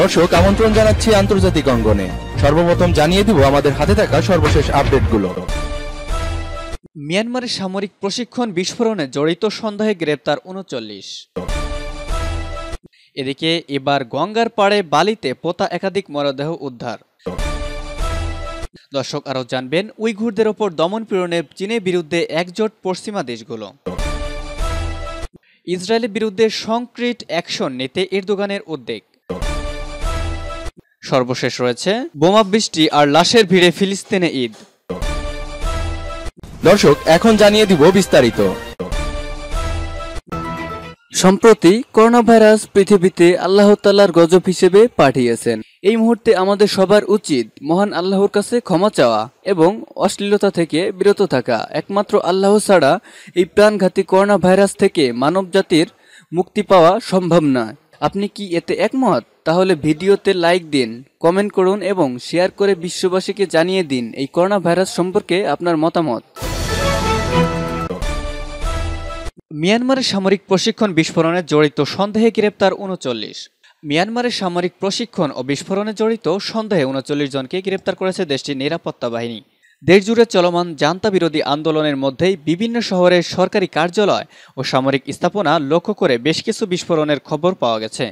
দর্শক আমন্ত্রণ জানাচ্ছি আন্তর্জাতিক অঙ্গনে সর্বপ্রথম জানিয়ে দিব আমাদের হাতে থাকা সর্বশেষ আপডেটগুলো মিয়ানমারের সামরিক প্রশিক্ষণ বিস্ফোরণে জড়িত সন্দেহে গ্রেপ্তার উনচল্লিশ এদিকে এবার গঙ্গার পাড়ে বালিতে পোতা একাধিক মরদেহ উদ্ধার দর্শক আরও জানবেন উইঘুরদের ওপর দমন পীড়নে চীনের বিরুদ্ধে একজোট পশ্চিমা দেশগুলো ইসরায়েলের বিরুদ্ধে সংক্রিট অ্যাকশন নিতে এরদোগানের উদ্বেগ সর্বশেষ রয়েছে বোমা বৃষ্টি আর লাশের ভিড়ে ফিলিস্তিনে ঈদ দর্শক এখন জানিয়ে দিব বিস্তারিত সম্প্রতি করোনা ভাইরাস পৃথিবীতে আল্লাহ তাল্লার গজব হিসেবে পাঠিয়েছেন এই মুহূর্তে আমাদের সবার উচিত মহান আল্লাহর কাছে ক্ষমা চাওয়া এবং অশ্লীলতা থেকে বিরত থাকা একমাত্র আল্লাহ ছাড়া এই প্রাণঘাতী করোনা ভাইরাস থেকে মানব জাতির মুক্তি পাওয়া সম্ভব নয় আপনি কি এতে একমত তাহলে ভিডিওতে লাইক দিন কমেন্ট করুন এবং শেয়ার করে বিশ্ববাসীকে জানিয়ে দিন এই করোনা ভাইরাস সম্পর্কে আপনার মতামত মিয়ানমারের সামরিক প্রশিক্ষণ বিস্ফোরণে জড়িত সন্দেহে গ্রেপ্তার উনচল্লিশ মিয়ানমারের সামরিক প্রশিক্ষণ ও বিস্ফোরণে জড়িত সন্দেহে উনচল্লিশ জনকে গ্রেপ্তার করেছে দেশটির নিরাপত্তা বাহিনী দেশজুড়ে চলমান জান্তা বিরোধী আন্দোলনের মধ্যেই বিভিন্ন শহরে সরকারি কার্যালয় ও সামরিক স্থাপনা লক্ষ্য করে বেশ কিছু বিস্ফোরণের খবর পাওয়া গেছে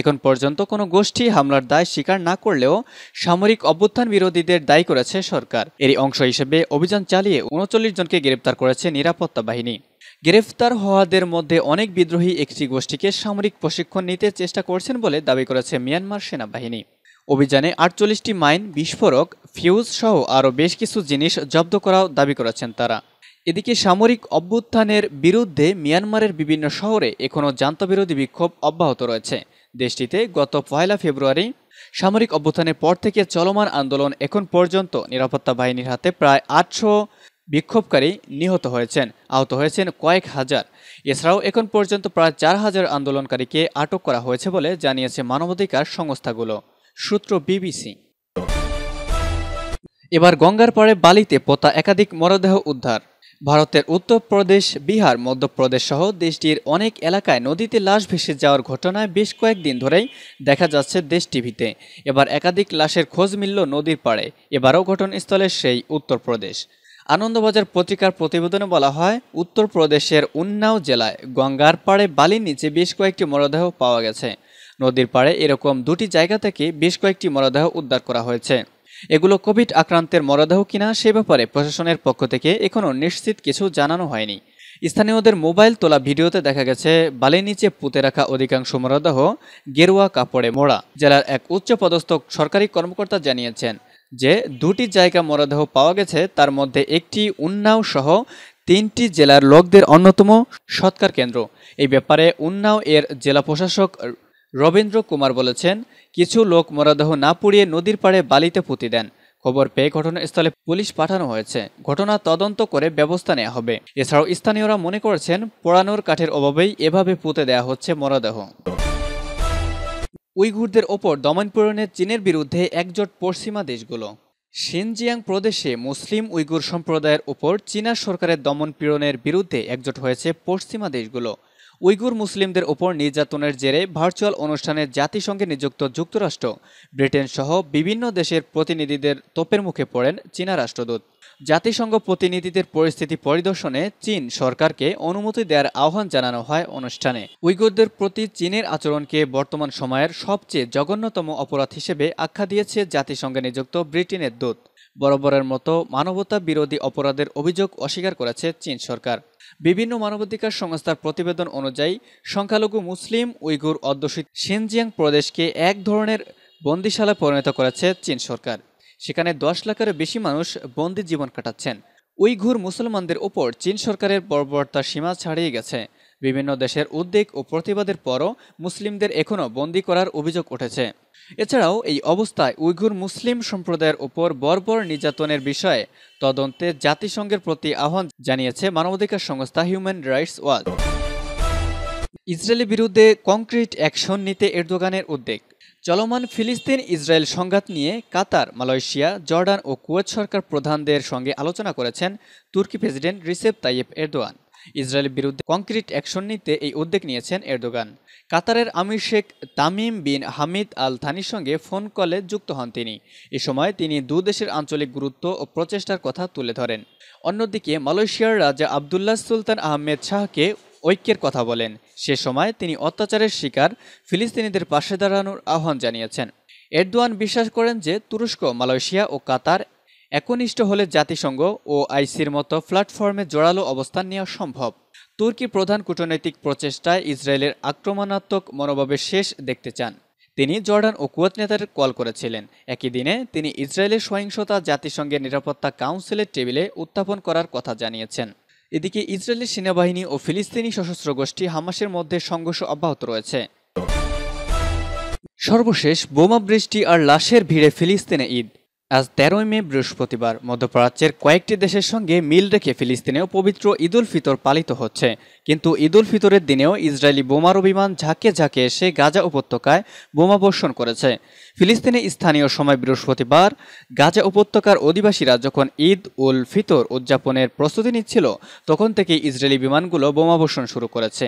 এখন পর্যন্ত কোনো গোষ্ঠী হামলার দায় স্বীকার না করলেও সামরিক অভ্যুত্থান বিরোধীদের দায়ী করেছে সরকার এরই অংশ হিসেবে অভিযান চালিয়ে উনচল্লিশ জনকে গ্রেপ্তার করেছে নিরাপত্তা বাহিনী গ্রেফতার হওয়াদের মধ্যে অনেক বিদ্রোহী একটি গোষ্ঠীকে সামরিক প্রশিক্ষণ নিতে চেষ্টা করছেন বলে দাবি করেছে মিয়ানমার সেনাবাহিনী অভিযানে আটচল্লিশটি মাইন বিস্ফোরক ফিউজ সহ আরও বেশ কিছু জিনিস জব্দ করাও দাবি করেছেন তারা এদিকে সামরিক অভ্যুত্থানের বিরুদ্ধে মিয়ানমারের বিভিন্ন শহরে এখনও জান্তবিরোধী বিক্ষোভ অব্যাহত রয়েছে দেশটিতে গত পয়লা ফেব্রুয়ারি সামরিক অভ্যুত্থানের পর থেকে চলমান আন্দোলন এখন পর্যন্ত নিরাপত্তা বাহিনীর হাতে প্রায় আটশো বিক্ষোভকারী নিহত হয়েছেন আহত হয়েছেন কয়েক হাজার এছাড়াও এখন পর্যন্ত প্রায় চার হাজার আন্দোলনকারীকে আটক করা হয়েছে বলে জানিয়েছে মানবাধিকার সংস্থাগুলো সূত্র বিবিসি এবার গঙ্গার পাড়ে বালিতে পোতা একাধিক মরদেহ উদ্ধার ভারতের উত্তরপ্রদেশ বিহার মধ্যপ্রদেশ সহ দেশটির অনেক এলাকায় নদীতে লাশ ভেসে যাওয়ার ঘটনায় বেশ কয়েকদিন ধরেই দেখা যাচ্ছে দেশ টিভিতে এবার একাধিক লাশের খোঁজ মিলল নদীর পাড়ে এবারও ঘটনাস্থলে সেই উত্তরপ্রদেশ আনন্দবাজার পত্রিকার প্রতিবেদনে বলা হয় উত্তরপ্রদেশের উন্নাও জেলায় গঙ্গার পাড়ে বালির নিচে বেশ কয়েকটি মরদেহ পাওয়া গেছে নদীর পাড়ে এরকম দুটি জায়গা থেকে বেশ কয়েকটি মরদেহ উদ্ধার করা হয়েছে এগুলো কোভিড আক্রান্তের মরদেহ কিনা সে ব্যাপারে প্রশাসনের পক্ষ থেকে এখনও নিশ্চিত কিছু জানানো হয়নি স্থানীয়দের মোবাইল তোলা ভিডিওতে দেখা গেছে বালির নিচে পুঁতে রাখা অধিকাংশ মরদেহ গেরুয়া কাপড়ে মোড়া জেলার এক উচ্চপদস্থ সরকারি কর্মকর্তা জানিয়েছেন যে দুটি জায়গা মরদেহ পাওয়া গেছে তার মধ্যে একটি উন্নাও সহ তিনটি জেলার লোকদের অন্যতম সৎকার কেন্দ্র এই ব্যাপারে উন্নাও এর জেলা প্রশাসক রবীন্দ্র কুমার বলেছেন কিছু লোক মরদেহ না পুড়িয়ে নদীর পাড়ে বালিতে পুঁতি দেন খবর পেয়ে ঘটনাস্থলে পুলিশ পাঠানো হয়েছে ঘটনা তদন্ত করে ব্যবস্থা নেওয়া হবে এছাড়াও স্থানীয়রা মনে করেছেন পোড়ানোর কাঠের অভাবেই এভাবে পুঁতে দেওয়া হচ্ছে মরদেহ উইঘুরদের ওপর দমন পূরণে চীনের বিরুদ্ধে একজোট পশ্চিমা দেশগুলো শিনজিয়াং প্রদেশে মুসলিম উইগুর সম্প্রদায়ের ওপর চীনা সরকারের দমন পীড়নের বিরুদ্ধে একজোট হয়েছে পশ্চিমা দেশগুলো উইগুর মুসলিমদের ওপর নির্যাতনের জেরে ভার্চুয়াল অনুষ্ঠানে জাতিসংঘে নিযুক্ত যুক্তরাষ্ট্র ব্রিটেন সহ বিভিন্ন দেশের প্রতিনিধিদের তোপের মুখে পড়েন চীনা রাষ্ট্রদূত জাতিসংঘ প্রতিনিধিদের পরিস্থিতি পরিদর্শনে চীন সরকারকে অনুমতি দেওয়ার আহ্বান জানানো হয় অনুষ্ঠানে উইগুরদের প্রতি চীনের আচরণকে বর্তমান সময়ের সবচেয়ে জঘন্যতম অপরাধ হিসেবে আখ্যা দিয়েছে জাতিসংঘে নিযুক্ত ব্রিটেনের দূত বরাবরের মতো মানবতা বিরোধী অপরাধের অভিযোগ অস্বীকার করেছে চীন সরকার বিভিন্ন মানবাধিকার সংস্থার প্রতিবেদন অনুযায়ী সংখ্যালঘু মুসলিম উইঘুর অধ্যুষিত সিনজিয়াং প্রদেশকে এক ধরনের বন্দিশালা পরিণত করেছে চীন সরকার সেখানে দশ লাখের বেশি মানুষ বন্দি জীবন কাটাচ্ছেন উইঘুর মুসলমানদের ওপর চীন সরকারের বর্বরতার সীমা ছাড়িয়ে গেছে বিভিন্ন দেশের উদ্বেগ ও প্রতিবাদের পরও মুসলিমদের এখনও বন্দী করার অভিযোগ উঠেছে এছাড়াও এই অবস্থায় উইঘুর মুসলিম সম্প্রদায়ের ওপর বর্বর নির্যাতনের বিষয়ে তদন্তে জাতিসংঘের প্রতি আহ্বান জানিয়েছে মানবাধিকার সংস্থা হিউম্যান রাইটস ওয়াচ ইসরায়েলের বিরুদ্ধে কংক্রিট অ্যাকশন নিতে এরদোগানের উদ্বেগ চলমান ফিলিস্তিন ইসরায়েল সংঘাত নিয়ে কাতার মালয়েশিয়া জর্ডান ও কুয়েত সরকার প্রধানদের সঙ্গে আলোচনা করেছেন তুর্কি প্রেসিডেন্ট রিসেপ তাইয়েব এরদোয়ান ইসরায়েলের বিরুদ্ধে কংক্রিট অ্যাকশন নিতে এই উদ্যোগ নিয়েছেন এরদোগান কাতারের আমির শেখ তামিম বিন হামিদ আল থানির সঙ্গে ফোন কলে যুক্ত হন তিনি এ সময় তিনি দুদেশের আঞ্চলিক গুরুত্ব ও প্রচেষ্টার কথা তুলে ধরেন অন্যদিকে মালয়েশিয়ার রাজা আবদুল্লাহ সুলতান আহমেদ শাহকে ঐক্যের কথা বলেন সে সময় তিনি অত্যাচারের শিকার ফিলিস্তিনিদের পাশে দাঁড়ানোর আহ্বান জানিয়েছেন এরদোয়ান বিশ্বাস করেন যে তুরস্ক মালয়েশিয়া ও কাতার একনিষ্ঠ হলে জাতিসংঘ ও আইসির মতো প্ল্যাটফর্মে জোরালো অবস্থান নেওয়া সম্ভব তুর্কি প্রধান কূটনৈতিক প্রচেষ্টায় ইসরায়েলের আক্রমণাত্মক মনোভাবের শেষ দেখতে চান তিনি জর্ডান ও কুয়েত নেতার কল করেছিলেন একই দিনে তিনি ইসরায়েলের সহিংসতা জাতিসংঘের নিরাপত্তা কাউন্সিলের টেবিলে উত্থাপন করার কথা জানিয়েছেন এদিকে ইসরায়েলের সেনাবাহিনী ও ফিলিস্তিনি সশস্ত্র গোষ্ঠী হামাসের মধ্যে সংঘর্ষ অব্যাহত রয়েছে সর্বশেষ বোমা বৃষ্টি আর লাশের ভিড়ে ফিলিস্তিনে ঈদ আজ তেরোই মে বৃহস্পতিবার মধ্যপ্রাচ্যের কয়েকটি দেশের সঙ্গে মিল রেখে ফিলিস্তিনেও পবিত্র ঈদ উল ফিতর পালিত হচ্ছে কিন্তু ঈদ উল ফিতরের দিনেও ইসরায়েলি বোমারু বিমান ঝাঁকে ঝাঁকে এসে গাজা উপত্যকায় বোমা বর্ষণ করেছে ফিলিস্তিনে স্থানীয় সময় বৃহস্পতিবার গাজা উপত্যকার অধিবাসীরা যখন ঈদ উল ফিতর উদযাপনের প্রস্তুতি নিচ্ছিল তখন থেকে ইসরায়েলি বিমানগুলো বোমা বর্ষণ শুরু করেছে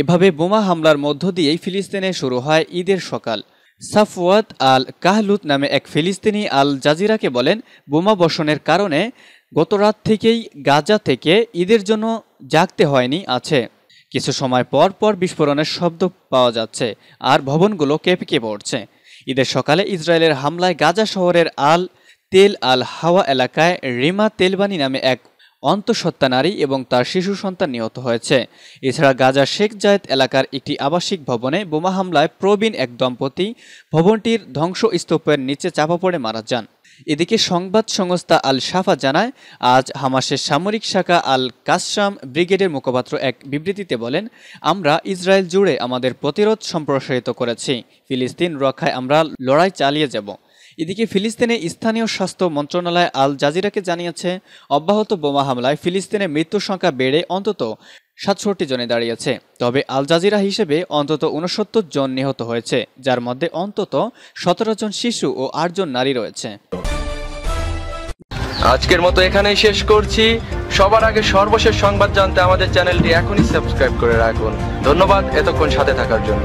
এভাবে বোমা হামলার মধ্য দিয়েই ফিলিস্তিনে শুরু হয় ঈদের সকাল সাফওয়াত আল কাহলুত নামে এক ফিলিস্তিনি আল জাজিরাকে বলেন বোমা বর্ষণের কারণে গত রাত থেকেই গাজা থেকে ঈদের জন্য জাগতে হয়নি আছে কিছু সময় পর পর বিস্ফোরণের শব্দ পাওয়া যাচ্ছে আর ভবনগুলো কেঁপে পড়ছে ঈদের সকালে ইসরায়েলের হামলায় গাজা শহরের আল তেল আল হাওয়া এলাকায় রিমা তেলবানি নামে এক অন্তঃসত্ত্বা নারী এবং তার শিশু সন্তান নিহত হয়েছে এছাড়া গাজা শেখ জায়েদ এলাকার একটি আবাসিক ভবনে বোমা হামলায় প্রবীণ এক দম্পতি ভবনটির ধ্বংসস্তূপের নিচে চাপা পড়ে মারা যান এদিকে সংবাদ সংস্থা আল সাফা জানায় আজ হামাসের সামরিক শাখা আল কাসাম ব্রিগেডের মুখপাত্র এক বিবৃতিতে বলেন আমরা ইসরায়েল জুড়ে আমাদের প্রতিরোধ সম্প্রসারিত করেছি ফিলিস্তিন রক্ষায় আমরা লড়াই চালিয়ে যাব এদিকে ফিলিস্তিনে স্থানীয় স্বাস্থ্য মন্ত্রণালয় আল জাজিরাকে জানিয়েছে অব্যাহত বোমা হামলায় ফিলিস্তিনে মৃত্যুর সংখ্যা বেড়ে অন্তত সাতষট্টি জনে দাঁড়িয়েছে তবে আল জাজিরা হিসেবে অন্তত উনসত্তর জন নিহত হয়েছে যার মধ্যে অন্তত সতেরো জন শিশু ও আটজন নারী রয়েছে আজকের মতো এখানেই শেষ করছি সবার আগে সর্বশেষ সংবাদ জানতে আমাদের চ্যানেলটি এখনই সাবস্ক্রাইব করে রাখুন ধন্যবাদ এতক্ষণ সাথে থাকার জন্য